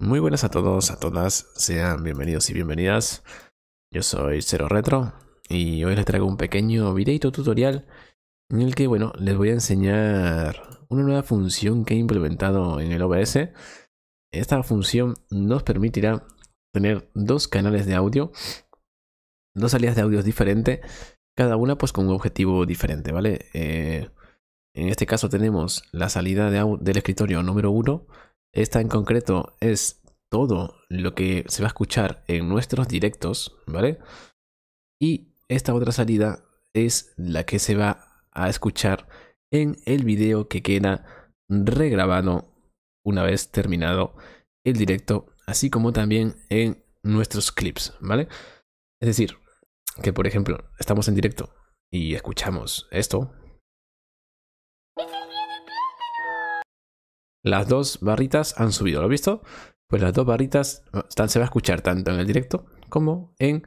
Muy buenas a todos, a todas, sean bienvenidos y bienvenidas. Yo soy Cero Retro y hoy les traigo un pequeño videito tutorial en el que, bueno, les voy a enseñar una nueva función que he implementado en el OBS. Esta función nos permitirá tener dos canales de audio, dos salidas de audio diferentes, cada una pues con un objetivo diferente, ¿vale? Eh, en este caso tenemos la salida del escritorio número 1 esta en concreto es todo lo que se va a escuchar en nuestros directos, ¿vale? Y esta otra salida es la que se va a escuchar en el video que queda regrabado una vez terminado el directo, así como también en nuestros clips, ¿vale? Es decir, que por ejemplo, estamos en directo y escuchamos esto, Las dos barritas han subido, ¿lo has visto? Pues las dos barritas están, se va a escuchar tanto en el directo como en,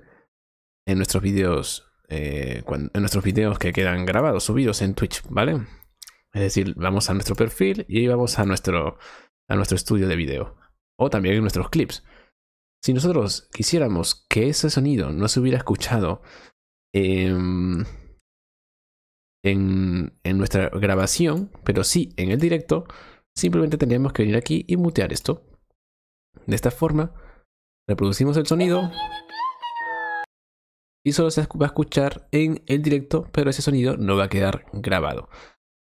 en nuestros vídeos. Eh, en nuestros vídeos que quedan grabados, subidos en Twitch, ¿vale? Es decir, vamos a nuestro perfil y vamos a nuestro, a nuestro estudio de video. O también en nuestros clips. Si nosotros quisiéramos que ese sonido no se hubiera escuchado en, en nuestra grabación, pero sí en el directo, Simplemente tendríamos que venir aquí y mutear esto. De esta forma, reproducimos el sonido. Y solo se va a escuchar en el directo, pero ese sonido no va a quedar grabado.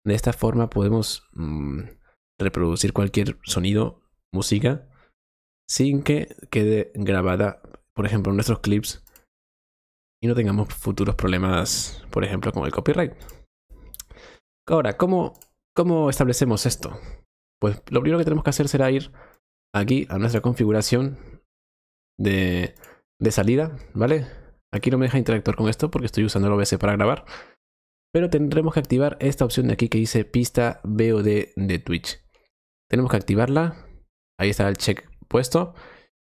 De esta forma podemos mm, reproducir cualquier sonido, música, sin que quede grabada, por ejemplo, en nuestros clips y no tengamos futuros problemas, por ejemplo, con el copyright. Ahora, ¿cómo, cómo establecemos esto? Pues lo primero que tenemos que hacer será ir aquí a nuestra configuración de, de salida, ¿vale? Aquí no me deja interactuar con esto porque estoy usando el OBS para grabar. Pero tendremos que activar esta opción de aquí que dice pista VOD de Twitch. Tenemos que activarla. Ahí está el check puesto.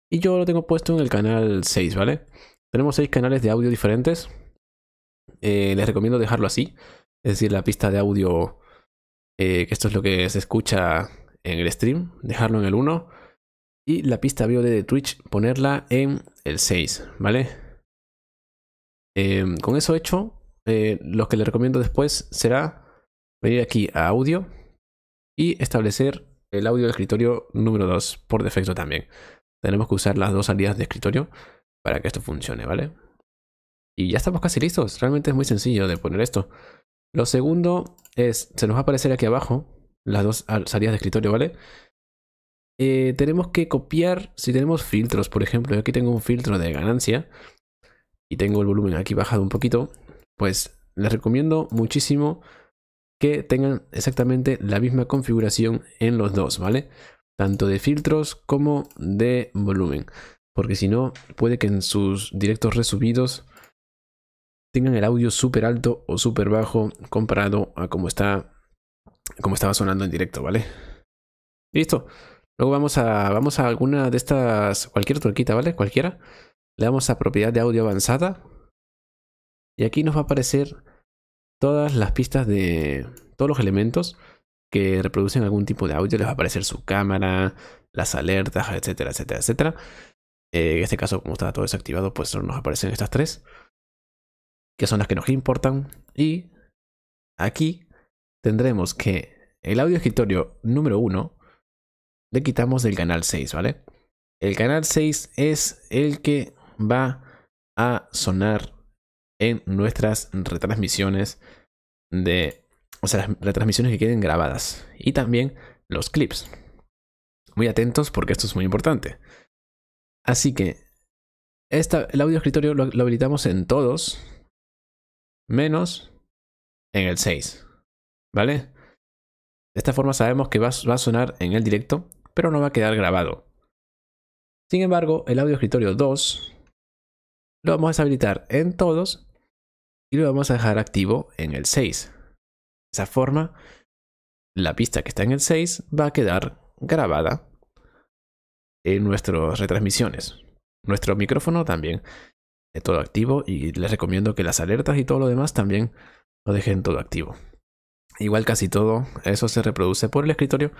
Y yo lo tengo puesto en el canal 6, ¿vale? Tenemos 6 canales de audio diferentes. Eh, les recomiendo dejarlo así. Es decir, la pista de audio, eh, que esto es lo que se escucha en el stream, dejarlo en el 1 y la pista BOD de Twitch ponerla en el 6, ¿vale? Em, con eso hecho, eh, lo que le recomiendo después será venir aquí a audio y establecer el audio de escritorio número 2 por defecto también. Tenemos que usar las dos salidas de escritorio para que esto funcione, ¿vale? Y ya estamos casi listos, realmente es muy sencillo de poner esto. Lo segundo es, se nos va a aparecer aquí abajo las dos salidas de escritorio, ¿vale? Eh, tenemos que copiar si tenemos filtros, por ejemplo, yo aquí tengo un filtro de ganancia y tengo el volumen aquí bajado un poquito, pues les recomiendo muchísimo que tengan exactamente la misma configuración en los dos, ¿vale? Tanto de filtros como de volumen, porque si no, puede que en sus directos resubidos tengan el audio súper alto o súper bajo comparado a cómo está como estaba sonando en directo, ¿vale? Listo. Luego vamos a, vamos a alguna de estas, cualquier truquita, ¿vale? Cualquiera. Le damos a propiedad de audio avanzada. Y aquí nos va a aparecer todas las pistas de todos los elementos que reproducen algún tipo de audio. Les va a aparecer su cámara, las alertas, etcétera, etcétera, etcétera. Eh, en este caso, como está todo desactivado, pues solo nos aparecen estas tres, que son las que nos importan. Y aquí tendremos que el audio escritorio número 1 le quitamos del canal 6, ¿vale? El canal 6 es el que va a sonar en nuestras retransmisiones de... O sea, las retransmisiones que queden grabadas. Y también los clips. Muy atentos porque esto es muy importante. Así que el audio escritorio lo habilitamos en todos, menos en el 6. ¿vale? De esta forma sabemos que va, a sonar en el directo, pero no va a quedar grabado. Sin embargo, el audio escritorio 2 lo vamos a deshabilitar en todos y lo vamos a dejar activo en el 6. De esa forma, la pista que está en el 6 va a quedar grabada en nuestras retransmisiones. Nuestro micrófono también, es todo activo y les recomiendo que las alertas y todo lo demás también lo dejen todo activo. Igual casi todo eso se reproduce por el escritorio,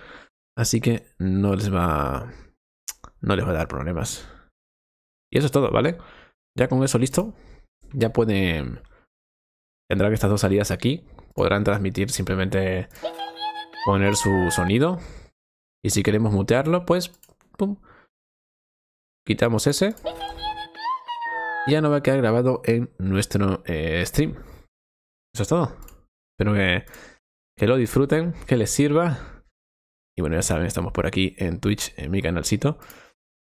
así que no les va no les va a dar problemas. Y eso es todo, ¿vale? Ya con eso listo, ya pueden tendrán estas dos salidas aquí, podrán transmitir simplemente poner su sonido y si queremos mutearlo, pues pum, quitamos ese. Ya no va a quedar grabado en nuestro eh, stream. Eso es todo. Espero que que lo disfruten, que les sirva. Y bueno, ya saben, estamos por aquí en Twitch, en mi canalcito.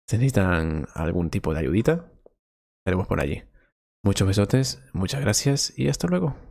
Si necesitan algún tipo de ayudita, estaremos por allí. Muchos besotes, muchas gracias y hasta luego.